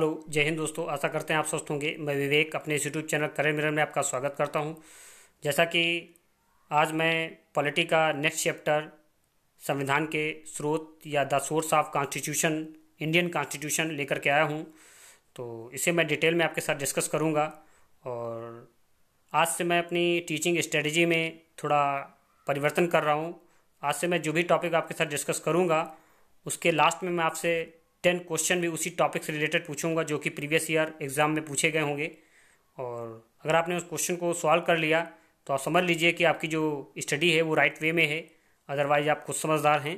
hello जय हिंद दोस्तों आशा करते हैं आप स्वस्थ होंगे मैं विवेक अपने यूट्यूब चैनल करे मिरर में आपका स्वागत करता हूं जैसा कि आज मैं पॉलिटी का नेक्स्ट चैप्टर संविधान के स्रोत या the source of constitution Indian constitution लेकर के आया हूं तो इसे मैं डिटेल में आपके साथ डिस्कस करूँगा और आज से मैं अपनी टीचिंग स्ट्रेटजी में थोड़ा परिवर्तन कर रहा हूँ आज से मैं जो भी टॉपिक आपके साथ डिस्कस करूँगा उसके लास्ट में मैं आपसे टेन क्वेश्चन भी उसी टॉपिक से रिलेटेड पूछूंगा जो कि प्रीवियस ईयर एग्ज़ाम में पूछे गए होंगे और अगर आपने उस क्वेश्चन को सॉल्व कर लिया तो आप समझ लीजिए कि आपकी जो स्टडी है वो राइट वे में है अदरवाइज़ आप खुद समझदार हैं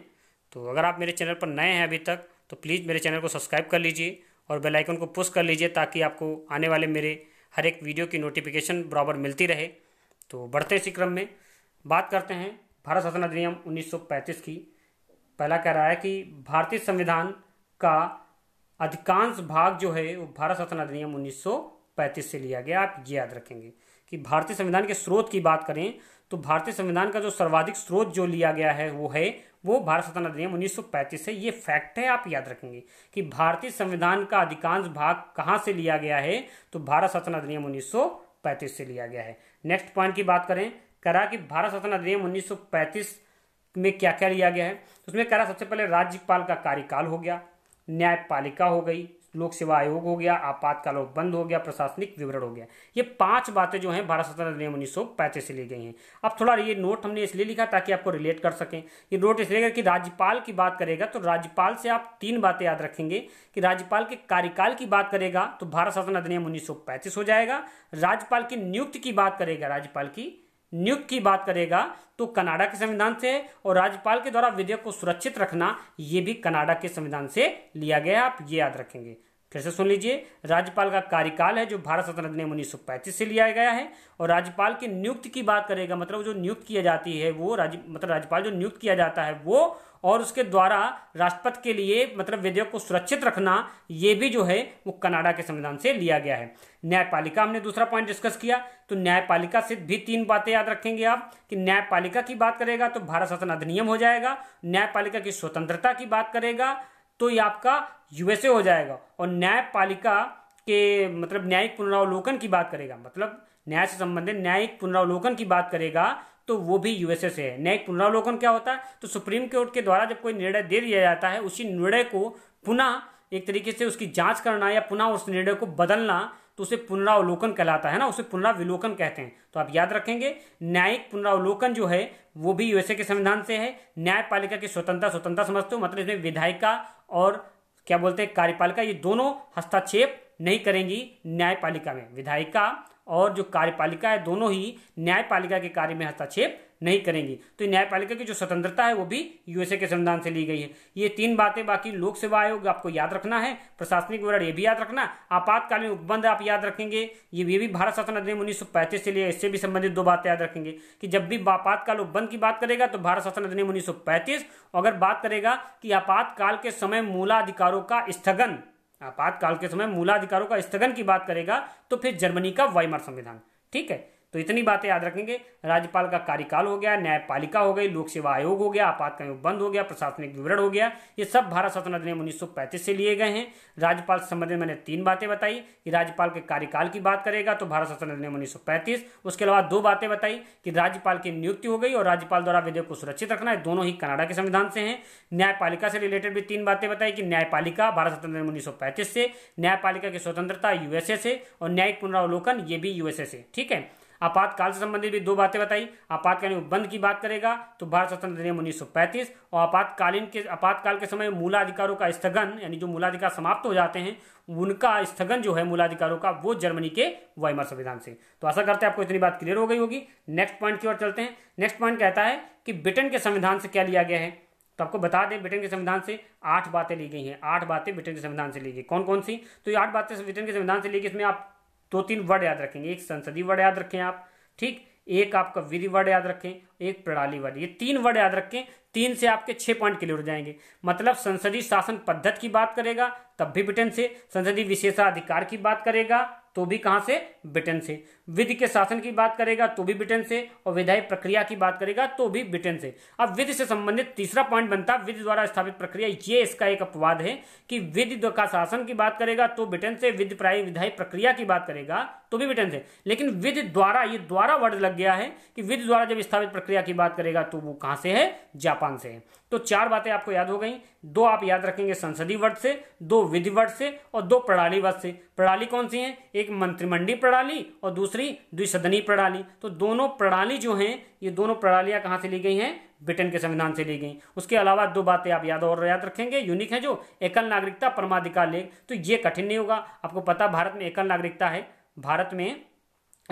तो अगर आप मेरे चैनल पर नए हैं अभी तक तो प्लीज़ मेरे चैनल को सब्सक्राइब कर लीजिए और बेल आइकन को पुश कर लीजिए ताकि आपको आने वाले मेरे हर एक वीडियो की नोटिफिकेशन बराबर मिलती रहे तो बढ़ते इसी क्रम में बात करते हैं भारत शासन अधिनियम 1935 की पहला कह रहा है कि भारतीय संविधान का अधिकांश भाग जो है वो भारत रत्न अधिनियम 1935 से लिया गया आप ये याद रखेंगे कि भारतीय संविधान के स्रोत की बात करें तो भारतीय संविधान का जो सर्वाधिक स्रोत जो लिया गया है वो है वो भारत रत्न अधिनियम 1935 है ये फैक्ट है आप याद रखेंगे कि भारतीय संविधान का अधिकांश भाग कहाँ से लिया गया है तो भारत रत्न अधिनियम उन्नीस से लिया गया है नेक्स्ट पॉइंट की बात करें करा कि भारत रत्न अधिनियम उन्नीस में क्या क्या लिया गया है तो उसमें करा सबसे पहले राज्यपाल का कार्यकाल हो गया न्यायपालिका हो गई लोक सेवा आयोग हो गया आपातकाल बंद हो गया प्रशासनिक विवरण हो गया ये पांच बातें जो हैं भारत स्वतंत्रता अधिनियम उन्नीस सौ पैंतीस से ली गई हैं अब थोड़ा ये नोट हमने इसलिए लिखा ताकि आपको रिलेट कर सकें ये नोट इसलिए कि राज्यपाल की बात करेगा तो राज्यपाल से आप तीन बातें याद रखेंगे कि राज्यपाल के कार्यकाल की बात करेगा तो भारत शासन अधिनियम उन्नीस हो जाएगा राज्यपाल की नियुक्ति की बात करेगा राज्यपाल की नियुक्त की बात करेगा तो कनाडा के संविधान से और राज्यपाल के द्वारा विधेयक को सुरक्षित रखना यह भी कनाडा के संविधान से लिया गया आप ये याद रखेंगे फिर से सुन लीजिए राज्यपाल का कार्यकाल है जो भारत स्वतंत्र अधिनियम उन्नीस से लिया गया है और राज्यपाल की नियुक्ति की बात करेगा मतलब जो नियुक्त किया जाती है वो राज्य मतलब राज्यपाल जो नियुक्त किया जाता है वो और उसके द्वारा राष्ट्रपति के लिए मतलब विधेयक को सुरक्षित रखना ये भी जो है वो कनाडा के संविधान से लिया गया है न्यायपालिका हमने दूसरा पॉइंट डिस्कस किया तो न्यायपालिका से भी तीन बातें याद रखेंगे आप कि न्यायपालिका की बात करेगा तो भारत शासन अधिनियम हो जाएगा न्यायपालिका की स्वतंत्रता की बात करेगा तो ये आपका यूएसए हो जाएगा और न्यायपालिका के मतलब न्यायिक पुनरावलोकन की बात करेगा मतलब न्याय से संबंधित न्यायिक पुनरावलोकन की बात करेगा तो वो भी यूएसए से है न्यायिक पुनरावलोकन क्या होता है तो सुप्रीम कोर्ट के द्वारा जब कोई निर्णय दे दिया जाता है उसी निर्णय को पुनः एक तरीके से उसकी जांच करना या पुनः उस निर्णय को बदलना तो उसे पुनरावलोकन कहलाता है ना उसे पुनरावलोकन कहते हैं तो आप याद रखेंगे न्यायिक पुनरावलोकन जो है वो भी यूएसए के संविधान से है न्यायपालिका की स्वतंत्रता स्वतंत्रता समझते हो मतलब इसमें विधायिका और क्या बोलते हैं कार्यपालिका ये दोनों हस्तक्षेप नहीं करेंगी न्यायपालिका में विधायिका और जो कार्यपालिका है दोनों ही न्यायपालिका के कार्य में हस्तक्षेप नहीं करेंगी तो न्यायपालिका की जो स्वतंत्रता है वो भी यूएसए के संविधान से ली गई है ये तीन बातें बाकी लोक सेवा आयोग आपको याद रखना है प्रशासनिक विवरण ये भी याद रखना आपातकालीन उपबंध आप याद रखेंगे ये भी भारत शासन अधिनियम उन्नीस से लिए इससे भी संबंधित दो बातें याद रखेंगे कि जब भी आपातकाल उपबंध की बात करेगा तो भारत शासन अधिनियम उन्नीस अगर बात करेगा कि आपातकाल के समय मूलाधिकारों का स्थगन आपातकाल के समय मूलाधिकारों का स्थगन की बात करेगा तो फिर जर्मनी का वाइमर संविधान ठीक है तो इतनी बातें याद रखेंगे राज्यपाल का कार्यकाल हो गया न्यायपालिका हो गई लोक सेवा आयोग हो गया आपातकाल बंद हो गया प्रशासनिक विवरण हो गया ये सब भारत स्वतंत्र अधिनियम उन्नीस से लिए गए हैं राज्यपाल संबंधित मैंने तीन बातें बताई कि राज्यपाल के कार्यकाल की बात करेगा तो भारत स्वतंत्र अधिनियम उन्नीस उसके अलावा दो बातें बताई कि राज्यपाल की नियुक्ति हो गई और राज्यपाल द्वारा विधेयक को सुरक्षित रखना है दोनों ही कनाडा के संविधान से है न्यायपालिका से रिलेटेड भी तीन बातें बताई कि न्यायपालिका भारत स्वतंत्र अधिनियम उन्नीस से न्यायपालिका की स्वतंत्रता यूएसए से और न्यायिक पुनरावलोकन ये भी यूएसए से ठीक है आपातकाल से संबंधित भी दो बातें बताई आपातकालीन उपबंध की बात करेगा तो भारत स्वतंत्र अधिनियम 1935 और आपातकालीन के आपातकाल के समय मूलाधिकारों का स्थगन यानी जो मूलाधिकार समाप्त हो जाते हैं उनका स्थगन जो है मूलाधिकारों का वो जर्मनी के वाइमर संविधान से तो आशा करते हैं आपको इतनी बात क्लियर हो गई होगी नेक्स्ट पॉइंट की ओर चलते हैं नेक्स्ट पॉइंट कहता है कि ब्रिटेन के संविधान से क्या लिया गया है तो आपको बता दें ब्रिटेन के संविधान से आठ बातें ली गई हैं आठ बातें ब्रिटेन के संविधान से ली गई कौन कौन सी तो ये आठ बातें ब्रिटेन के संविधान से ली गई इसमें आप दो तीन वर्ड याद रखेंगे एक संसदीय वर्ड याद रखें आप ठीक एक आपका विधि वर्ड याद रखें एक प्रणाली वर्ड ये तीन वर्ड याद रखें तीन से आपके छह पॉइंट क्लियर हो जाएंगे मतलब संसदीय शासन पद्धति की बात करेगा तब भी ब्रिटेन से संसदीय विशेषाधिकार की बात करेगा तो भी कहां से ब्रिटेन से विधि के शासन की बात करेगा तो भी ब्रिटेन से और विधायी प्रक्रिया की बात करेगा तो भी ब्रिटेन से अब विधि से संबंधित तीसरा पॉइंट बनता है विधि द्वारा स्थापित प्रक्रिया ये इसका एक अपवाद है कि विधि का शासन की बात करेगा तो ब्रिटेन से विधि प्राय विधायी प्रक्रिया की बात करेगा तो भी ब्रिटेन है लेकिन विद द्वारा ये द्वारा वर्ड लग गया है कि विद द्वारा जब स्थापित प्रक्रिया की बात करेगा तो वो कहाँ से है जापान से है तो चार बातें आपको याद हो गई दो आप याद रखेंगे संसदीय वर्ड से दो विधि वर्ड से और दो प्रणाली वर्ड से प्रणाली कौन सी है एक मंत्रिमंडी प्रणाली और दूसरी द्विसदनीय प्रणाली तो दोनों प्रणाली जो हैं ये दोनों प्रणालियां कहाँ से ली गई हैं ब्रिटेन के संविधान से ली गई उसके अलावा दो बातें आप याद और याद रखेंगे यूनिक है जो एकल नागरिकता परमाधिकार लेख तो ये कठिन नहीं होगा आपको पता भारत में एकल नागरिकता है भारत में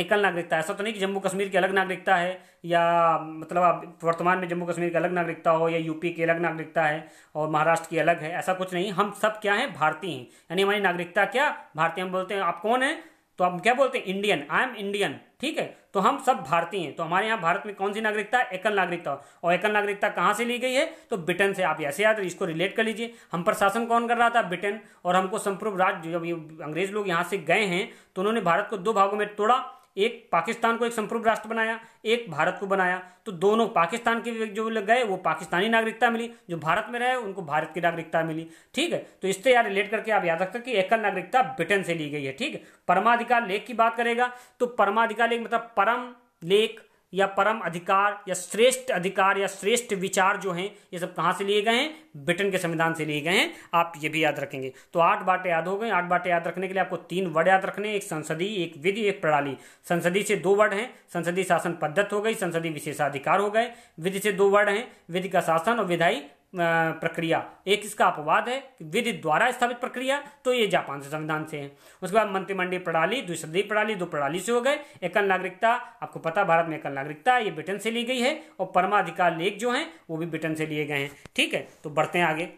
एकल नागरिकता ऐसा तो नहीं कि जम्मू कश्मीर की अलग नागरिकता है या मतलब आप वर्तमान में जम्मू कश्मीर की अलग नागरिकता हो या यूपी की अलग नागरिकता है और महाराष्ट्र की अलग है ऐसा कुछ नहीं हम सब क्या हैं भारतीय हैं यानी हमारी नागरिकता क्या भारतीय हम बोलते हैं आप कौन हैं तो हम क्या बोलते हैं इंडियन आई एम इंडियन ठीक है तो हम सब भारतीय हैं तो हमारे यहाँ भारत में कौन सी नागरिकता है एकल नागरिकता और एकल नागरिकता कहाँ से ली गई है तो ब्रिटेन से आप ऐसे याद इसको रिलेट कर लीजिए हम पर शासन कौन कर रहा था ब्रिटेन और हमको संपूर्ण राज्य जब अंग्रेज लोग यहाँ से गए हैं तो उन्होंने भारत को दो भागों में तोड़ा एक पाकिस्तान को एक संपूर्ण राष्ट्र बनाया एक भारत को बनाया तो दोनों पाकिस्तान के जो लग गए वो पाकिस्तानी नागरिकता मिली जो भारत में रहे उनको भारत की नागरिकता मिली ठीक है तो इससे यार रिलेट करके आप याद रखते कि एकल नागरिकता ब्रिटेन से ली गई है ठीक है परमाधिकार लेख की बात करेगा तो परमाधिकार लेख मतलब परम लेख या परम अधिकार या श्रेष्ठ अधिकार या श्रेष्ठ विचार जो हैं ये सब कहाँ से लिए गए हैं ब्रिटेन के संविधान से लिए गए हैं आप ये भी याद रखेंगे तो आठ बातें याद हो गई आठ बातें याद रखने के लिए आपको तीन वर्ड याद रखने एक संसदीय एक विधि एक प्रणाली संसदीय से दो वर्ड हैं संसदीय शासन पद्धत हो गई संसदीय विशेषाधिकार हो गए विधि से दो वर्ड हैं विधि का शासन और विधायी प्रक्रिया एक इसका अपवाद है कि विधि द्वारा स्थापित प्रक्रिया तो ये जापान से संविधान से है उसके बाद मंत्रिमंडलीय प्रणाली द्विशदीय प्रणाली दो प्रणाली से हो गए एकल नागरिकता आपको पता भारत में एकल नागरिकता ये ब्रिटेन से ली गई है और परमाधिकार लेख जो है वो भी ब्रिटेन से लिए गए हैं ठीक है तो बढ़ते हैं आगे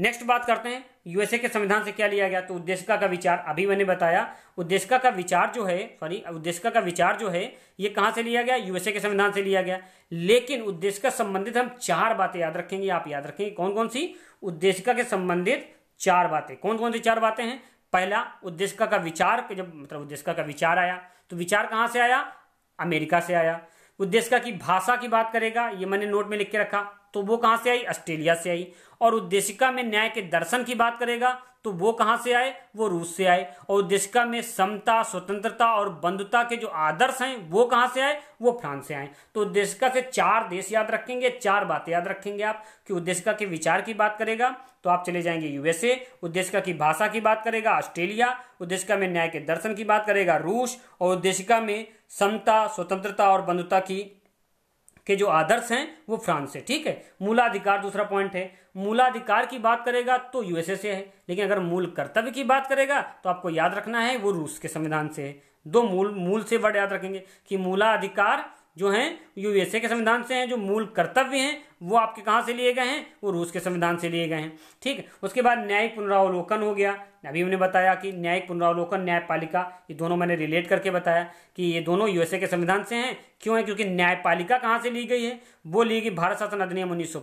नेक्स्ट बात करते हैं यूएसए के संविधान से क्या लिया गया तो उद्देशिका का विचार अभी मैंने बताया उद्देशिका का विचार जो है सॉरी उद्देशिका का विचार जो है ये कहाँ से लिया गया यूएसए के संविधान से लिया गया लेकिन उद्देशिका संबंधित हम चार बातें याद रखेंगे आप याद रखेंगे कौन कौन सी उद्देशिका के संबंधित चार बातें कौन कौन सी चार बातें हैं पहला उद्देशिका का विचार जब मतलब उद्देशिका का विचार आया तो विचार कहाँ से आया अमेरिका से आया उद्देशिका की भाषा की बात करेगा ये मैंने नोट में लिख के रखा तो वो कहां से आई ऑस्ट्रेलिया से आई और उद्देशिका में न्याय के दर्शन की बात करेगा तो वो कहां से आए वो रूस से आए और उद्देशिका में समता स्वतंत्रता और बंधुता के जो आदर्श हैं वो कहां से आए वो फ्रांस से आए तो उद्देशिका से चार देश याद रखेंगे चार बातें याद रखेंगे आप कि उद्देशिका के विचार की बात करेगा तो आप चले जाएंगे यूएसए उद्देशिका की भाषा की बात करेगा ऑस्ट्रेलिया उद्देशिका में न्याय के दर्शन की बात करेगा रूस और उद्देशिका में समता स्वतंत्रता और बंधुता की के जो आदर्श हैं वो फ्रांस से ठीक है मूलाधिकार दूसरा पॉइंट है मूलाधिकार की बात करेगा तो यूएसए से है लेकिन अगर मूल कर्तव्य की बात करेगा तो आपको याद रखना है वो रूस के संविधान से है दो मूल मूल से वर्ड याद रखेंगे कि मूलाधिकार जो है यूएसए के संविधान से हैं जो मूल कर्तव्य हैं वो आपके कहाँ से लिए गए हैं वो रूस के संविधान से लिए गए हैं ठीक उसके बाद न्यायिक पुनरावलोकन हो गया अभी हमने बताया कि न्यायिक पुनरावलोकन न्यायपालिका ये दोनों मैंने रिलेट करके बताया कि ये दोनों यूएसए के संविधान से हैं क्यों है क्योंकि न्यायपालिका कहाँ से ली गई है वो ली गई भारत शासन अधिनियम उन्नीस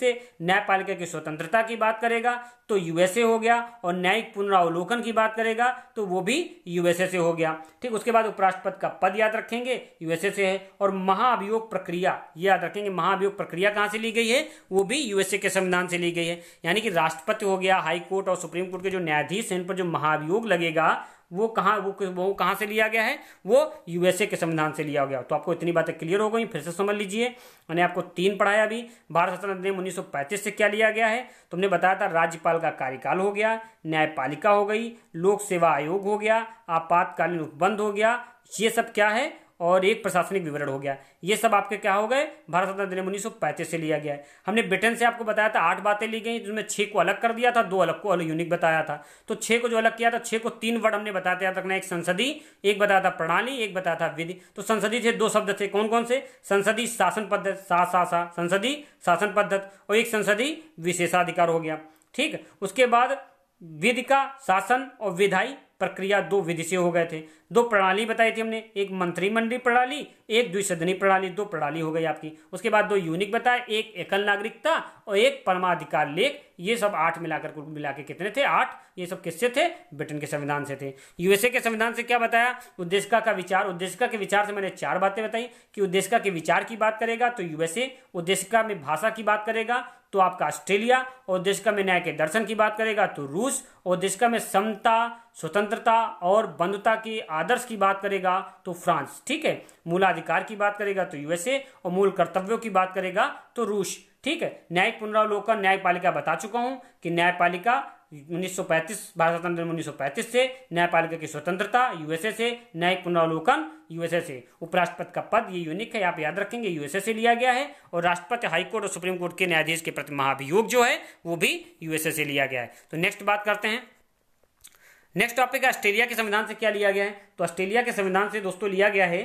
से न्यायपालिका की स्वतंत्रता की बात करेगा तो यूएसए हो गया और न्यायिक पुनरावलोकन की बात करेगा तो वो भी यूएसए से हो गया ठीक उसके बाद उपराष्ट्रपति का पद याद रखेंगे यूएसए से है और महाअभियोग महाभियोग प्रक्रिया याद रखेंगे महाभियोग प्रक्रिया कहाँ से ली गई है वो भी यूएसए के संविधान से ली गई है यानी कि राष्ट्रपति हो गया हाई कोर्ट और सुप्रीम कोर्ट के जो न्यायाधीश हैं इन पर जो महाभियोग लगेगा वो कहाँ वो वो कहाँ से लिया गया है वो यूएसए के संविधान से लिया गया तो आपको इतनी बातें क्लियर हो गई फिर से समझ लीजिए मैंने आपको तीन पढ़ाया अभी भारत रत्न अधिनियम उन्नीस से क्या लिया गया है तुमने तो बताया था राज्यपाल का कार्यकाल हो गया न्यायपालिका हो गई लोक सेवा आयोग हो गया आपातकालीन उपबंध हो गया ये सब क्या है और एक प्रशासनिक विवरण हो गया ये सब आपके क्या हो गए भारत स्वतंत्र अधिनियम उन्नीस से लिया गया है हमने ब्रिटेन से आपको बताया था आठ बातें ली गई जिसमें छह को अलग कर दिया था दो अलग को अलग यूनिक बताया था तो छह को जो अलग किया था छह को तीन वर्ड हमने बताया याद रखना एक संसदीय एक बताया था प्रणाली एक बताया था विधि तो संसदीय थे दो शब्द थे कौन कौन से संसदीय शासन पद्धत सा सा सा संसदीय शासन पद्धत और एक संसदीय विशेषाधिकार हो गया ठीक उसके बाद विधि का शासन और विधायी प्रक्रिया दो विधि से हो गए थे दो प्रणाली बताई थी हमने एक मंत्रिमंडल प्रणाली एक द्विसदनी प्रणाली दो प्रणाली हो गई आपकी उसके बाद दो यूनिक बताए एक एकल नागरिकता और एक परमाधिकार लेख ये सब आठ मिलाकर कुल मिला के कितने थे आठ ये सब किससे थे ब्रिटेन के संविधान से थे यूएसए के संविधान से क्या बताया उद्देश्य का विचार उद्देश्य के विचार से मैंने चार बातें बताई कि उद्देश्य के विचार की बात करेगा तो यूएसए उद्देश्य में भाषा की बात करेगा तो आपका ऑस्ट्रेलिया और देश का में न्याय के दर्शन की बात करेगा तो रूस और देश का में समता स्वतंत्रता और बंधुता के आदर्श की बात करेगा तो फ्रांस ठीक है मूलाधिकार की बात करेगा तो यूएसए और मूल कर्तव्यों की बात करेगा तो रूस ठीक है न्यायिक पुनरावलोकन न्यायपालिका बता चुका हूं कि न्यायपालिका 1935 भारत स्वतंत्र उन्नीस से न्यायपालिका की स्वतंत्रता यूएसए से न्यायिक पुनरावलोकन यूएसए से उपराष्ट्रपति का पद ये यूनिक है आप याद रखेंगे यूएसए से लिया गया है और राष्ट्रपति हाईकोर्ट और सुप्रीम कोर्ट के न्यायाधीश के प्रति महाभियोग जो है वो भी यूएसए से लिया गया है तो नेक्स्ट बात करते हैं नेक्स्ट टॉपिक ऑस्ट्रेलिया के संविधान से क्या लिया गया है तो ऑस्ट्रेलिया के संविधान से दोस्तों लिया गया है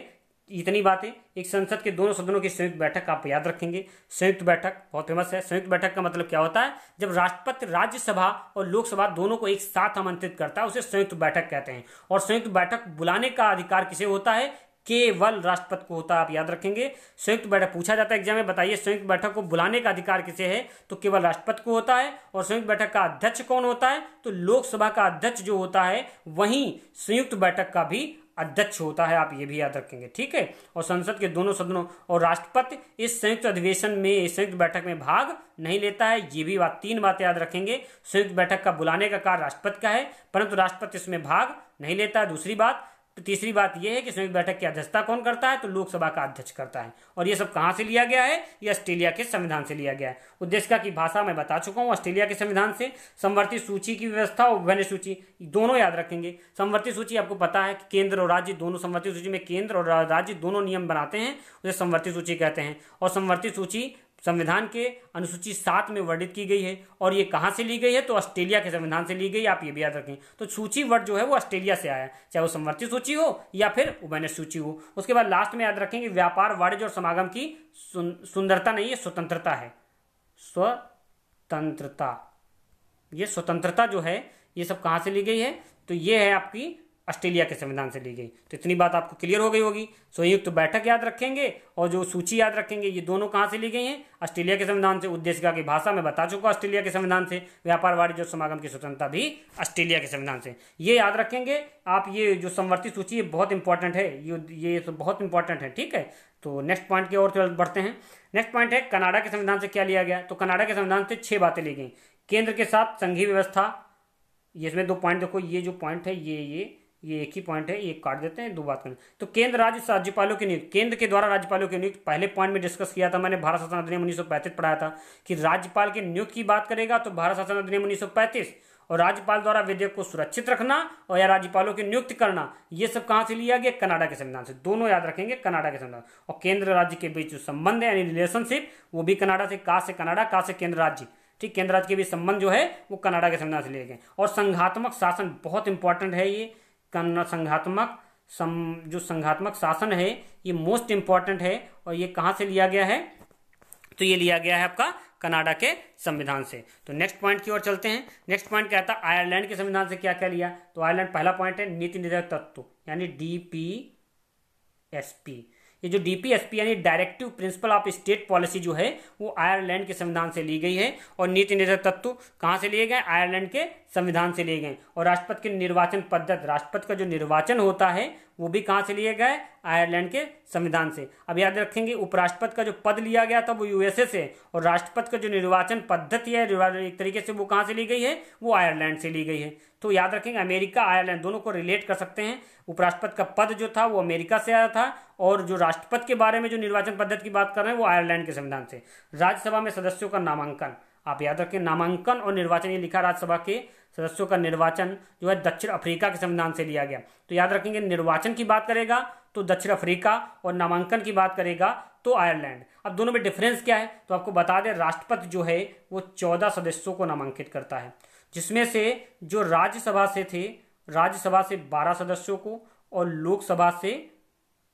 इतनी बातें एक संसद के दोनों सदनों की संयुक्त बैठक आप याद रखेंगे संयुक्त बैठक बहुत फेमस है संयुक्त बैठक का मतलब क्या होता है जब राष्ट्रपति राज्यसभा और लोकसभा दोनों को एक साथ आमंत्रित करता है उसे संयुक्त बैठक कहते हैं और संयुक्त बैठक बुलाने का अधिकार किसे होता है केवल राष्ट्रपति को होता है आप याद रखेंगे संयुक्त बैठक पूछा जाता है एग्जाम में बताइए संयुक्त बैठक को बुलाने का अधिकार किसे है तो केवल राष्ट्रपति को होता है और संयुक्त बैठक का अध्यक्ष कौन होता है तो लोकसभा का अध्यक्ष जो होता है वहीं संयुक्त बैठक का भी अध्यक्ष होता है आप ये भी याद रखेंगे ठीक है और संसद के दोनों सदनों और राष्ट्रपति इस संयुक्त अधिवेशन में संयुक्त बैठक में भाग नहीं लेता है ये भी बात तीन बातें याद रखेंगे संयुक्त बैठक का बुलाने का कार्य राष्ट्रपति का है परंतु राष्ट्रपति इसमें भाग नहीं लेता है दूसरी बात तो तीसरी बात यह है कि संयुक्त बैठक की अध्यक्षता कौन करता है तो लोकसभा का अध्यक्ष करता है और यह सब कहां से लिया गया है यह ऑस्ट्रेलिया के संविधान से लिया गया है का की भाषा मैं बता चुका हूँ ऑस्ट्रेलिया के संविधान से संवर्ती सूची की व्यवस्था और विभिन्न सूची दोनों याद रखेंगे संवर्ती सूची आपको पता है कि केंद्र और राज्य दोनों संवर्ती सूची में केंद्र और राज्य दोनों नियम बनाते हैं उसे संवर्ती सूची कहते हैं और संवर्ती सूची संविधान के अनुसूची सात में वर्णित की गई है और ये कहाँ से ली गई है तो ऑस्ट्रेलिया के संविधान से ली गई आप ये भी याद रखें तो सूची वर्ड जो है वो ऑस्ट्रेलिया से आया है चाहे वो समवर्ती सूची हो या फिर उभन सूची हो उसके बाद लास्ट में याद रखें कि व्यापार वाणिज्य और समागम की सुंदरता नहीं है स्वतंत्रता है स्वतंत्रता ये स्वतंत्रता जो है ये सब कहाँ से ली गई है तो ये है आपकी ऑस्ट्रेलिया के संविधान से ली गई तो इतनी बात आपको क्लियर हो गई होगी संयुक्त तो बैठक याद रखेंगे और जो सूची याद रखेंगे ये दोनों कहाँ से ली गई हैं ऑस्ट्रेलिया के संविधान से उद्देशिका की भाषा में बता चुका ऑस्ट्रेलिया के संविधान से व्यापार वाणिज्य समागम की स्वतंत्रता भी ऑस्ट्रेलिया के संविधान से ये याद रखेंगे आप ये जो समवर्ती सूची है बहुत इंपॉर्टेंट है ये ये तो बहुत इंपॉर्टेंट है ठीक है तो नेक्स्ट पॉइंट की ओर बढ़ते हैं नेक्स्ट पॉइंट है कनाडा के संविधान से क्या लिया गया तो कनाडा के संविधान से छह बातें ली गई केंद्र के साथ संघीय व्यवस्था ये इसमें दो पॉइंट देखो ये जो पॉइंट है ये ये ये एक ही पॉइंट है ये काट देते हैं दो बात करें तो केंद्र राज्य राज्यपालों की नियुक्त केंद्र के द्वारा राज्यपालों की नियुक्त पहले पॉइंट में डिस्कस किया था मैंने भारत शासन अधिनियम उन्नीस पढ़ाया था कि राज्यपाल के नियुक्त की बात करेगा तो भारत शासन अधिनियम उन्नीस और राज्यपाल द्वारा विधेयक को सुरक्षित रखना और या राज्यपालों की नियुक्त करना ये सब कहां से लिया गया कनाडा के संविधान से दोनों याद रखेंगे कनाडा के संविधान और केंद्र राज्य के बीच जो संबंध है रिलेशनशिप वो भी कनाडा से कहा से कनाडा का से केंद्र राज्य ठीक केंद्र राज्य के बीच संबंध जो है वो कनाडा के संविधान से लिए गए और संघात्मक शासन बहुत इंपॉर्टेंट है ये संघात्मक सम जो संघात्मक शासन है ये मोस्ट इंपॉर्टेंट है और ये कहाँ से लिया गया है तो ये लिया गया है आपका कनाडा के संविधान से तो नेक्स्ट पॉइंट की ओर चलते हैं नेक्स्ट पॉइंट क्या था आयरलैंड के संविधान से क्या क्या लिया तो आयरलैंड पहला पॉइंट है नीति निर्धारक तत्व यानी डी पी एस पी ये जो डीपीएसपी यानी directive principle of state policy जो है वो आयरलैंड के संविधान से ली गई है और नीति निर्धारक तत्व कहाँ से लिए गए आयरलैंड के संविधान से लिए गए और राष्ट्रपति के निर्वाचन पद्धत राष्ट्रपति का जो निर्वाचन होता है वो भी कहाँ से लिए गए आयरलैंड के संविधान से अब याद रखेंगे उपराष्ट्रपति का जो पद लिया गया था वो यूएसए से और राष्ट्रपति का जो निर्वाचन पद्धति है एक तरीके से वो कहाँ से ली गई है वो आयरलैंड से ली गई है तो याद रखेंगे अमेरिका आयरलैंड दोनों को रिलेट कर सकते हैं उपराष्ट्रपति का पद जो था वो अमेरिका से आया था और जो राष्ट्रपति के बारे में जो निर्वाचन पद्धति की बात कर रहे हैं वो आयरलैंड के संविधान से राज्यसभा में सदस्यों का नामांकन आप याद रखें नामांकन और निर्वाचन ये लिखा राज्यसभा के सदस्यों का निर्वाचन जो है दक्षिण अफ्रीका के संविधान से लिया गया तो याद रखेंगे निर्वाचन की बात करेगा तो दक्षिण अफ्रीका और नामांकन की बात करेगा तो आयरलैंड अब दोनों में डिफरेंस क्या है तो आपको बता दें राष्ट्रपति जो है वो चौदह सदस्यों को नामांकित करता है जिसमें से जो राज्यसभा से थे राज्यसभा से बारह सदस्यों को और लोकसभा से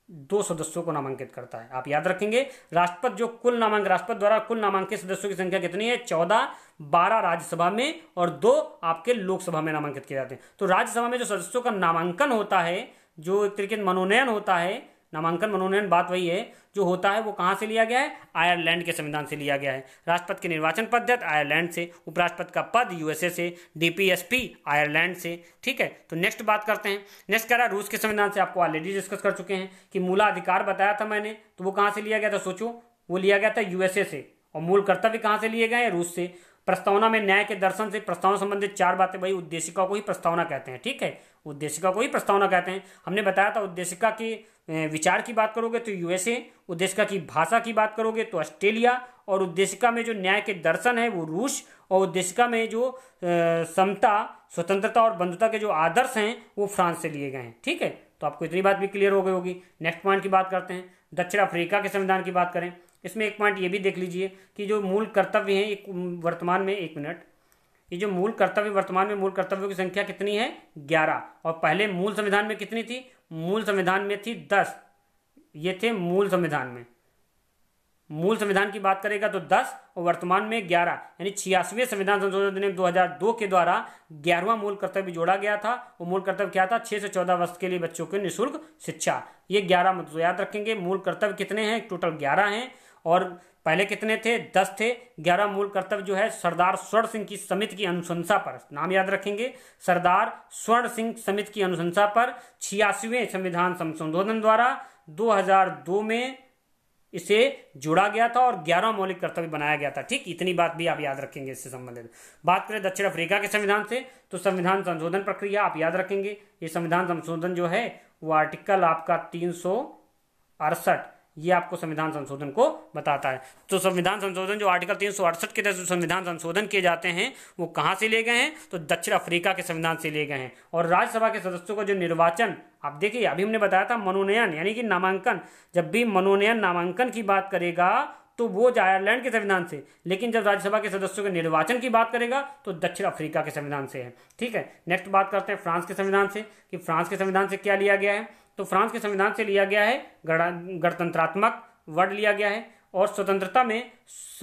दो सदस्यों को नामांकित करता है आप याद रखेंगे राष्ट्रपति जो कुल नामांकन राष्ट्रपति द्वारा कुल नामांकित सदस्यों की संख्या कितनी है चौदह बारह राज्यसभा में और दो आपके लोकसभा में नामांकित किए जाते हैं तो राज्यसभा में जो सदस्यों का नामांकन होता है जो एक तरीके मनोनयन होता है नामांकन मनोनयन बात वही है जो होता है वो कहाँ से लिया गया है आयरलैंड के संविधान से लिया गया है राष्ट्रपति के निर्वाचन पद्धत आयरलैंड से उपराष्ट्रपति का पद यूएसए से डीपीएसपी आयरलैंड से ठीक है तो नेक्स्ट बात करते हैं नेक्स्ट कह रहा है रूस के संविधान से आपको ऑलरेडी डिस्कस कर चुके हैं कि मूला अधिकार बताया था मैंने तो वो कहाँ से लिया गया था सोचो वो लिया गया था यूएसए से और मूल कर्तव्य कहाँ से लिए गए हैं रूस से प्रस्तावना में न्याय के दर्शन से प्रस्तावना संबंधित चार बातें भाई उद्देशिका को ही प्रस्तावना कहते हैं ठीक है उद्देशिका को ही प्रस्तावना कहते हैं हमने बताया था उद्देशिका के विचार की बात करोगे तो यूएसए उद्देशिका की भाषा की बात करोगे तो ऑस्ट्रेलिया और उद्देशिका में जो न्याय के दर्शन है वो रूस और उद्देशिका में जो समता स्वतंत्रता और बंधुता के जो आदर्श हैं वो फ्रांस से लिए गए हैं ठीक है तो आपको इतनी बात भी क्लियर हो गई होगी नेक्स्ट पॉइंट की बात करते हैं दक्षिण अफ्रीका के संविधान की बात करें इसमें एक पॉइंट ये भी देख लीजिए कि जो मूल कर्तव्य हैं एक वर्तमान में एक मिनट ये जो मूल कर्तव्य वर्तमान में मूल कर्तव्यों की संख्या कितनी है ग्यारह और पहले मूल संविधान में कितनी थी मूल संविधान में थी दस ये थे मूल संविधान में मूल संविधान की बात करेगा तो दस और वर्तमान में ग्यारह यानी छियासवें संविधान संशोधन अधिनियम दो के द्वारा ग्यारहवां मूल कर्तव्य जोड़ा गया था और मूल कर्तव्य क्या था छह से चौदह वर्ष के लिए बच्चों के निःशुल्क शिक्षा ये ग्यारह मतलब याद रखेंगे मूल कर्तव्य कितने हैं टोटल ग्यारह हैं और पहले कितने थे दस थे ग्यारह मूल कर्तव्य जो है सरदार स्वर्ण सिंह की समिति की अनुशंसा पर नाम याद रखेंगे सरदार स्वर्ण सिंह समिति की अनुशंसा पर छियासीवें संविधान संशोधन द्वारा 2002 में इसे जोड़ा गया था और ग्यारह मौलिक कर्तव्य बनाया गया था ठीक इतनी बात भी आप याद रखेंगे इससे संबंधित बात करें दक्षिण अफ्रीका के संविधान से तो संविधान संशोधन प्रक्रिया आप याद रखेंगे ये संविधान संशोधन जो है वो आर्टिकल आपका तीन सौ अड़सठ ये आपको संविधान संशोधन को बताता है तो संविधान संशोधन जो आर्टिकल तीन के तहत संविधान संशोधन किए जाते हैं वो कहाँ से लिए गए हैं तो दक्षिण अफ्रीका के संविधान से लिए गए हैं और राज्यसभा के सदस्यों का जो निर्वाचन आप देखिए अभी हमने बताया था मनोनयन यानी कि नामांकन जब भी मनोनयन नामांकन की बात करेगा तो वो आयरलैंड के संविधान से लेकिन जब राज्यसभा के सदस्यों के निर्वाचन की बात करेगा तो दक्षिण अफ्रीका के संविधान से है ठीक है नेक्स्ट बात करते हैं फ्रांस के संविधान से कि फ्रांस के संविधान से क्या लिया गया है तो फ्रांस के संविधान से लिया गया है गणतंत्रात्मक वर्ड लिया गया है और स्वतंत्रता में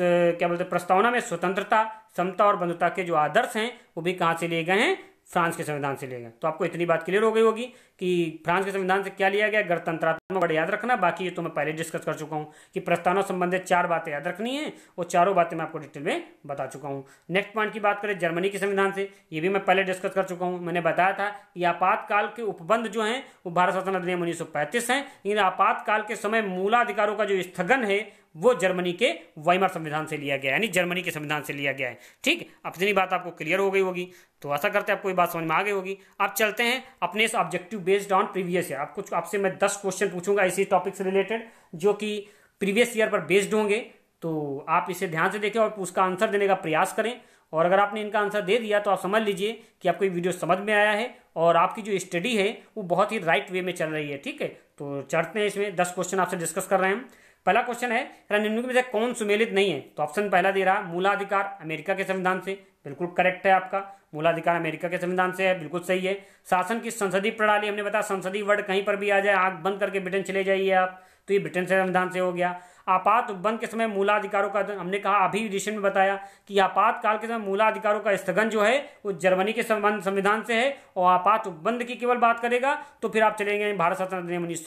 क्या बोलते प्रस्तावना में स्वतंत्रता समता और बंधुता के जो आदर्श हैं वो भी कहाँ से लिए गए हैं फ्रांस के संविधान से लिए गए तो आपको इतनी बात क्लियर हो गई होगी कि फ्रांस के संविधान से क्या लिया गया गणतंत्रात्मक बड़े याद रखना बाकी ये तो मैं पहले डिस्कस कर चुका हूँ कि प्रस्तावना संबंधित चार बातें याद रखनी है वो चारों बातें मैं आपको डिटेल में बता चुका हूँ नेक्स्ट पॉइंट की बात करें जर्मनी के संविधान से ये भी मैं पहले डिस्कस कर चुका हूँ मैंने बताया था कि आपातकाल के उपबंध जो है वो भारत शासन अधिनियम उन्नीस सौ पैंतीस लेकिन आपातकाल के समय मूलाधिकारों का जो स्थगन है वो जर्मनी के वाइमर संविधान से लिया गया है यानी जर्मनी के संविधान से लिया गया है ठीक अपनी बात आपको क्लियर हो गई होगी तो ऐसा करते हैं आपको ये बात समझ में आ गई होगी आप चलते हैं अपने इस objective based on previous year कुछ आपसे मैं दस क्वेश्चन पूछूंगा इसी टॉपिक से रिलेटेड जो कि प्रीवियस ईयर पर बेस्ड होंगे तो आप इसे ध्यान से देखें और उसका आंसर देने का प्रयास करें और अगर आपने इनका आंसर दे दिया तो आप समझ लीजिए कि आपको ये वीडियो समझ में आया है और आपकी जो स्टडी है वो बहुत ही राइट वे में चल रही है ठीक है तो चढ़ते हैं इसमें दस क्वेश्चन आपसे डिस्कस कर रहे हैं पहला क्वेश्चन है निम्नलिखित में से कौन सुमेलित नहीं है तो ऑप्शन पहला दे रहा मूलाधिकार अमेरिका के संविधान से बिल्कुल करेक्ट है आपका मूलाधिकार अमेरिका के संविधान से है बिल्कुल सही है शासन की संसदीय प्रणाली हमने बताया संसदीय वर्ड कहीं पर भी आ जाए आग बंद करके ब्रिटेन चले जाइए आप तो ये ब्रिटेन से संविधान से हो गया आपात उपबंध के समय मूलाधिकारों का हमने कहा अभी विदेशन में बताया कि आपातकाल के समय मूलाधिकारों का स्थगन जो है वो जर्मनी के संविधान से है और आपात उपबंध की केवल बात करेगा तो फिर आप चले भारत स्वतंत्र अधिनियम उन्नीस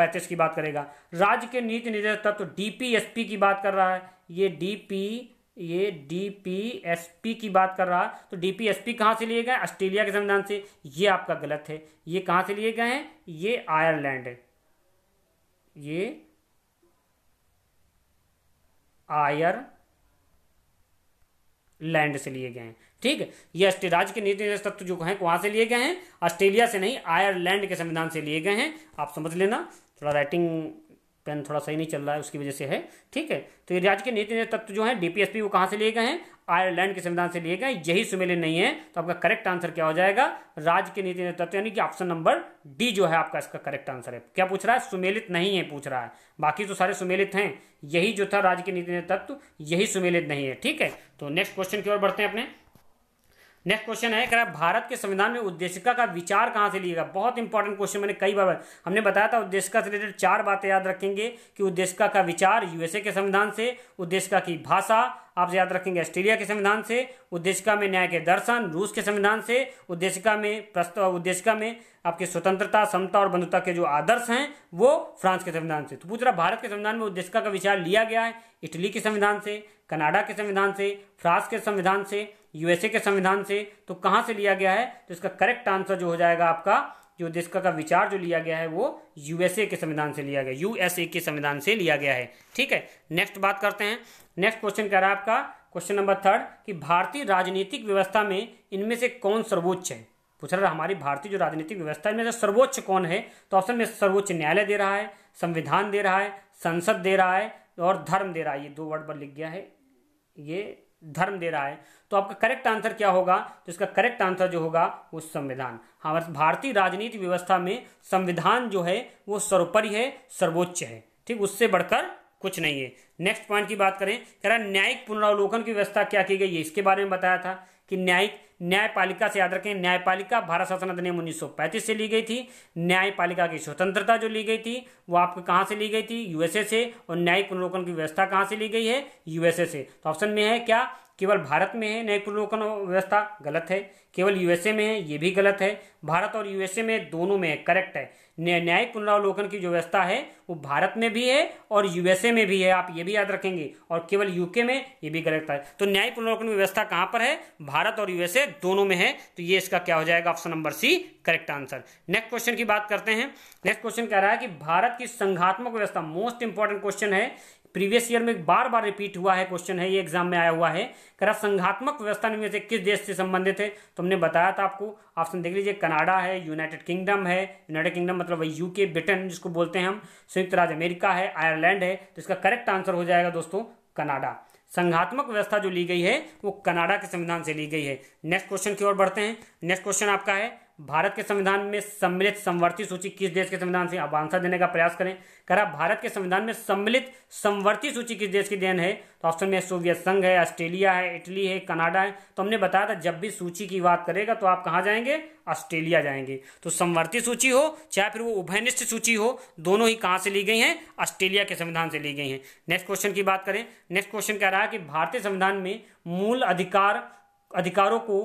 पैचेस की बात करेगा राज्य के नीति निर्देश तत्व तो डीपीएसपी की बात कर रहा है ये डीपी ये डीपीएसपी की बात कर रहा तो डीपीएसपी कहां से लिए गए ऑस्ट्रेलिया के संविधान से ये आपका गलत है ये कहां से लिए गए हैं ये आयरलैंड है ये आयर लैंड से लिए गए हैं ठीक है ये राज्य के नीति निर्देश तत्व जो हैं वहां से लिए गए हैं ऑस्ट्रेलिया से नहीं आयरलैंड के संविधान से लिए गए हैं आप समझ लेना थोड़ा राइटिंग पेन थोड़ा सही नहीं चल रहा है उसकी वजह से है ठीक है तो ये राज्य के नीति तत्व जो है डीपीएसपी वो कहाँ से लिए गए हैं आयरलैंड के संविधान से लिए गए यही सुमेलित नहीं है तो आपका करेक्ट आंसर क्या हो जाएगा राज्य के नीति तत्व यानी कि ऑप्शन नंबर डी जो है आपका इसका करेक्ट आंसर है क्या पूछ रहा है सुमेलित नहीं है पूछ रहा है बाकी तो सारे सुमेलित हैं यही जो था राज्य के नीति तत्व यही सुमेलित नहीं है ठीक है तो नेक्स्ट क्वेश्चन की ओर बढ़ते हैं अपने नेक्स्ट क्वेश्चन है कह भारत के संविधान में उद्देशिका का विचार कहाँ से लिएगा बहुत इंपॉर्टेंट क्वेश्चन मैंने कई बार हमने बताया था उद्देशिका से रिलेटेड चार बातें याद रखेंगे कि उद्देशिका का विचार यूएसए के संविधान से उद्देशिका की भाषा आप याद रखेंगे ऑस्ट्रेलिया के संविधान से उद्देशिका में न्याय के दर्शन रूस के संविधान से उद्देशिका में प्रस्ताव उद्देशिका में आपके स्वतंत्रता समता और बंधुता के जो आदर्श हैं वो फ्रांस के संविधान से तो पूछ रहा भारत के संविधान में उद्देशिका का विचार लिया गया है इटली के संविधान से कनाडा के संविधान से फ्रांस के संविधान से यूएसए के संविधान से तो कहाँ से लिया गया है तो इसका करेक्ट आंसर जो हो जाएगा आपका जो देश का, का विचार जो लिया गया है वो यूएसए के संविधान से लिया गया यूएसए के संविधान से लिया गया है ठीक है नेक्स्ट बात करते हैं नेक्स्ट क्वेश्चन कह रहा है आपका क्वेश्चन नंबर थर्ड कि भारतीय राजनीतिक व्यवस्था में इनमें से कौन सर्वोच्च है पूछ रहा है हमारी भारतीय जो राजनीतिक व्यवस्था इनमें से सर्वोच्च कौन है तो ऑप्शन में सर्वोच्च न्यायालय दे रहा है संविधान दे रहा है संसद दे रहा है और धर्म दे रहा है ये दो वर्ड पर लिख गया है ये धर्म दे रहा है तो आपका करेक्ट आंसर क्या होगा तो इसका करेक्ट आंसर जो होगा वो संविधान हमारे भारतीय राजनीति व्यवस्था में संविधान जो है वो सर्वोपरि है सर्वोच्च है ठीक उससे बढ़कर कुछ नहीं है नेक्स्ट पॉइंट की बात करें कह रहा न्यायिक पुनरावलोकन की व्यवस्था क्या की गई है इसके बारे में बताया था कि न्यायिक न्यायपालिका से याद रखें न्यायपालिका भारत शासन अधिनियम उन्नीस से ली गई थी न्यायपालिका की स्वतंत्रता जो ली गई थी वो आपको कहाँ से ली गई थी यूएसए से और न्यायिक पुनरोकन की व्यवस्था कहाँ से ली गई है यूएसए से तो ऑप्शन में है क्या केवल भारत में है न्यायपूर्वकन व्यवस्था गलत है केवल यूएसए में है ये भी गलत है भारत और यूएसए में दोनों में करेक्ट है न्याय पुनरावलोकन की जो व्यवस्था है वो भारत में भी है और यूएसए में भी है आप ये भी याद रखेंगे और केवल यूके में ये भी गलत है तो न्याय पुनरावलोकन व्यवस्था कहाँ पर है भारत और यूएसए दोनों में है तो ये इसका क्या हो जाएगा option number C correct answer next question की बात करते हैं नेक्स्ट क्वेश्चन कह रहा है कि भारत की संघात्मक व्यवस्था मोस्ट इंपॉर्टेंट क्वेश्चन है प्रीवियस ईयर में बार बार रिपीट हुआ है क्वेश्चन है ये एग्जाम में आया हुआ है करा संघात्मक व्यवस्था में से किस देश से संबंधित है तो हमने बताया था आपको ऑप्शन देख लीजिए कनाडा है यूनाइटेड किंगडम है यूनाइटेड किंगडम मतलब यूके ब्रिटेन जिसको बोलते हैं हम संयुक्त राज्य अमेरिका है आयरलैंड है तो इसका करेक्ट आंसर हो जाएगा दोस्तों कनाडा संघात्मक व्यवस्था जो ली गई है वो कनाडा के संविधान से ली गई है नेक्स्ट क्वेश्चन की ओर बढ़ते हैं नेक्स्ट क्वेश्चन आपका है भारत के संविधान में सम्मिलित समवर्ती सूची किस देश के संविधान से आप आंसर देने का प्रयास करें कह रहा भारत के संविधान में सम्मिलित समवर्ती सूची किस देश की देन है तो ऑप्शन में सोवियत संघ है ऑस्ट्रेलिया है इटली है कनाडा है तो हमने बताया था जब भी सूची की बात करेगा तो आप कहाँ जाएंगे ऑस्ट्रेलिया जाएंगे तो समवर्ती सूची हो चाहे फिर वो उभयनिष्ठ सूची हो दोनों ही कहाँ से ली गई हैं ऑस्ट्रेलिया के संविधान से ली गई हैं नेक्स्ट क्वेश्चन की बात करें नेक्स्ट क्वेश्चन कह रहा है कि भारतीय संविधान में मूल अधिकार अधिकारों को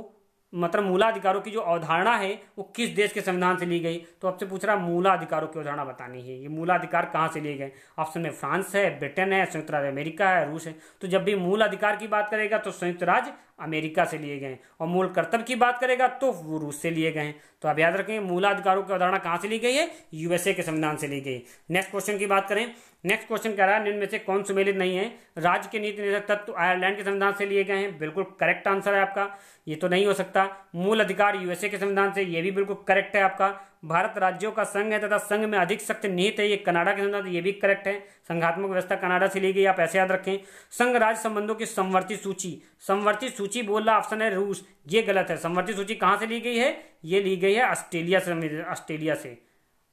मतलब मूलाधिकारों की जो अवधारणा है वो किस देश के संविधान से ली गई तो आपसे पूछ रहा मूलाधिकारों की अवधारणा बतानी है ये मूलाधिकार कहाँ से लिए गए ऑप्शन में फ्रांस है ब्रिटेन है संयुक्त राज्य अमेरिका है रूस है तो जब भी मूल अधिकार की बात करेगा तो संयुक्त राज्य अमेरिका से लिए गए और मूल कर्तव्य की बात करेगा तो वो रूस से लिए गए तो आप याद रखें मूलाधिकारों की अवधारणा कहाँ से ली गई है यूएसए के संविधान से ली गई नेक्स्ट क्वेश्चन की बात करें नेक्स्ट क्वेश्चन कह रहा है में से कौन सुमेलित नहीं है राज्य के नीति निर्देशक तत्व आयरलैंड के संविधान से लिए गए हैं बिल्कुल करेक्ट आंसर है आपका ये तो नहीं हो सकता का मूल अधिकार यूएसए के संविधान से यह भी बिल्कुल करेक्ट है आपका भारत राज्यों का संघ है तथा संघ में अधिक शक्ति निहित है ये कनाडा के संविधान ये भी करेक्ट है संघात्मक व्यवस्था कनाडा से ली गई आप ऐसे याद रखें संघ राज्य संबंधों की संवर्ती सूची संवर्ती सूची बोल रहा ऑप्शन है रूस ये गलत है संवर्ती सूची कहाँ से ली गई है ये ली गई है ऑस्ट्रेलिया से ऑस्ट्रेलिया से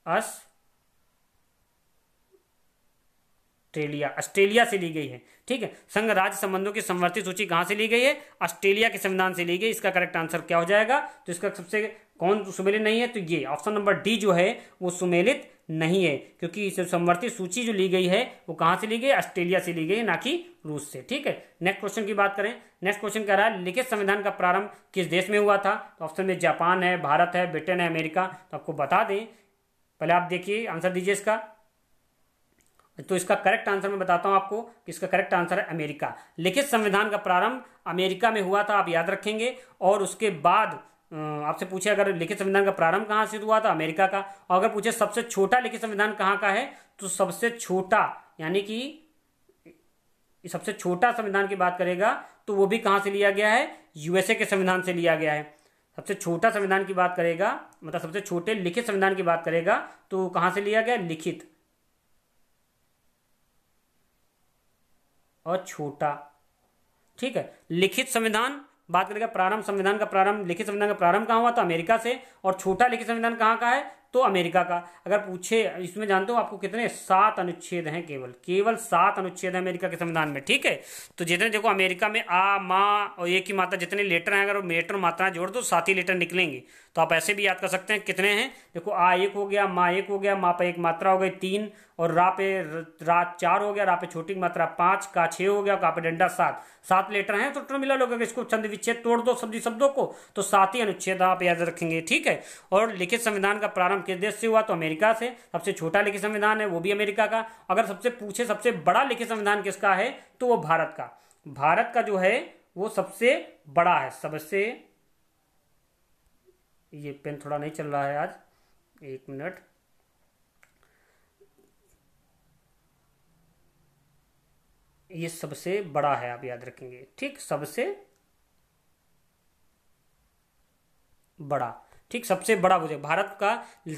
ऑस्ट्रेलिया ऑस्ट्रेलिया ऑस्ट्रेलिया से ली गई है ठीक है संघ राज्य संबंधों की समवर्ती सूची कहां से ली गई है ऑस्ट्रेलिया के संविधान से ली गई इसका करेक्ट आंसर क्या हो जाएगा तो इसका सबसे कौन सुमेलित नहीं है तो ये ऑप्शन नंबर डी जो है वो सुमेलित नहीं है क्योंकि इस समवर्ती सूची जो ली गई है वो कहां से ली गई ऑस्ट्रेलिया से ली गई ना कि रूस से ठीक है नेक्स्ट क्वेश्चन की बात करें नेक्स्ट क्वेश्चन कह रहा है लिखित संविधान का प्रारंभ किस देश में हुआ था तो ऑप्शन में जापान है भारत है ब्रिटेन है अमेरिका तो आपको बता दें पहले आप देखिए आंसर दीजिए इसका तो इसका करेक्ट आंसर मैं बताता हूँ आपको कि इसका करेक्ट आंसर है अमेरिका लिखित संविधान का प्रारंभ अमेरिका में हुआ था आप याद रखेंगे और उसके बाद आपसे पूछे अगर लिखित संविधान का प्रारंभ कहाँ से हुआ था अमेरिका का और अगर पूछे सबसे छोटा लिखित संविधान कहाँ का है तो सबसे छोटा यानी कि सबसे छोटा संविधान की बात करेगा तो वो भी कहाँ से लिया गया है यूएसए के संविधान से लिया गया है सबसे छोटा संविधान की बात करेगा मतलब सबसे छोटे लिखित संविधान की बात करेगा तो कहाँ से लिया गया लिखित और छोटा ठीक है लिखित संविधान बात करेगा प्रारंभ संविधान का प्रारंभ लिखित संविधान का प्रारंभ कहाँ हुआ तो अमेरिका से और छोटा लिखित संविधान कहाँ का है तो अमेरिका का अगर पूछे इसमें जानते हो आपको कितने सात अनुच्छेद हैं केवल केवल सात अनुच्छेद हैं अमेरिका के संविधान में ठीक है तो जितने देखो अमेरिका में आ माँ और एक ही मात्रा जितने लेटर हैं अगर वो मेटर मात्रा जोड़ दो सात ही लेटर निकलेंगे तो आप ऐसे भी याद कर सकते हैं कितने हैं देखो आ एक हो गया माँ एक हो गया माँ पर एक मात्रा हो गई तीन और रा पे रा चार हो गया रा पे छोटी मात्रा पाँच का छः हो गया का पे डंडा सात सात लेटर हैं तो टोटल मिला लोग अगर इसको छंद विच्छेद तोड़ दो सब्जी शब्दों को तो सात ही अनुच्छेद आप याद रखेंगे ठीक है और लिखित संविधान का प्रारंभ किस देश से हुआ तो अमेरिका से सबसे छोटा लिखित संविधान है वो भी अमेरिका का अगर सबसे पूछे सबसे बड़ा लिखित संविधान किसका है तो वो भारत का भारत का जो है वो सबसे बड़ा है सबसे ये पेन थोड़ा नहीं चल रहा है आज एक मिनट ये सबसे बड़ा है आप याद रखेंगे ठीक सबसे बड़ा ठीक सबसे बड़ा जाए भारत का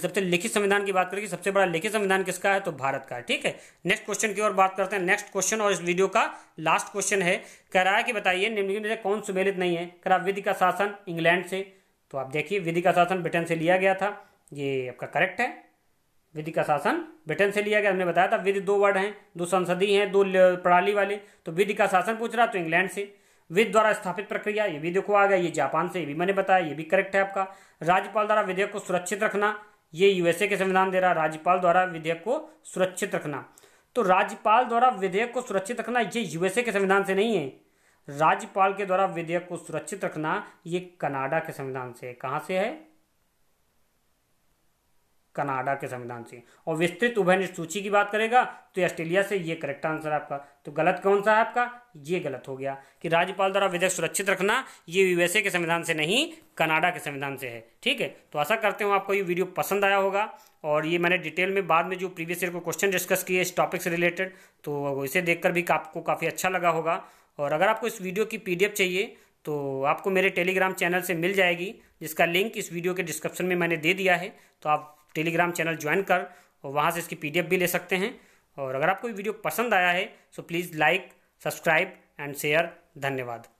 सबसे लिखित संविधान की बात करेगी सबसे बड़ा लिखित संविधान किसका है तो भारत का ठीक है नेक्स्ट क्वेश्चन की ओर बात करते हैं नेक्स्ट क्वेश्चन और इस वीडियो का लास्ट क्वेश्चन है कह रहा है कि बताइए निम्नलिखित में कौन सुमेलित नहीं है करा विधि का शासन इंग्लैंड से तो आप देखिए विधि का शासन ब्रिटेन से लिया गया था ये आपका करेक्ट है विधि का शासन ब्रिटेन से लिया गया हमने बताया था विधि दो वर्ड हैं दो संसदीय हैं दो प्रणाली वाले तो विधि का शासन पूछ रहा तो इंग्लैंड से विद द्वारा स्थापित प्रक्रिया ये भी देखो आ गया ये जापान से ये भी मैंने बताया ये भी करेक्ट है आपका राज्यपाल द्वारा विधेयक को सुरक्षित रखना ये यूएसए के संविधान दे रहा है राज्यपाल द्वारा विधेयक को सुरक्षित रखना तो राज्यपाल द्वारा विधेयक को सुरक्षित रखना ये यूएसए के संविधान से नहीं है राज्यपाल के द्वारा विधेयक को सुरक्षित रखना ये कनाडा के संविधान से है कहाँ से है कनाडा के संविधान से और विस्तृत उभयनिष्ठ सूची की बात करेगा तो ऑस्ट्रेलिया से ये करेक्ट आंसर आपका तो गलत कौन सा है आपका ये गलत हो गया कि राज्यपाल द्वारा विधेयक सुरक्षित रखना ये यूएसए के संविधान से नहीं कनाडा के संविधान से है ठीक है तो आशा करते हूँ आपको ये वीडियो पसंद आया होगा और ये मैंने डिटेल में बाद में जो प्रीवियस ईयर को क्वेश्चन डिस्कस किए इस टॉपिक से रिलेटेड तो इसे देख भी आपको काफ़ी अच्छा लगा होगा और अगर आपको इस वीडियो की पी चाहिए तो आपको मेरे टेलीग्राम चैनल से मिल जाएगी जिसका लिंक इस वीडियो के डिस्क्रिप्शन में मैंने दे दिया है तो आप टेलीग्राम चैनल ज्वाइन कर और वहाँ से इसकी पीडीएफ भी ले सकते हैं और अगर आपको ये वीडियो पसंद आया है सो तो please like subscribe and share धन्यवाद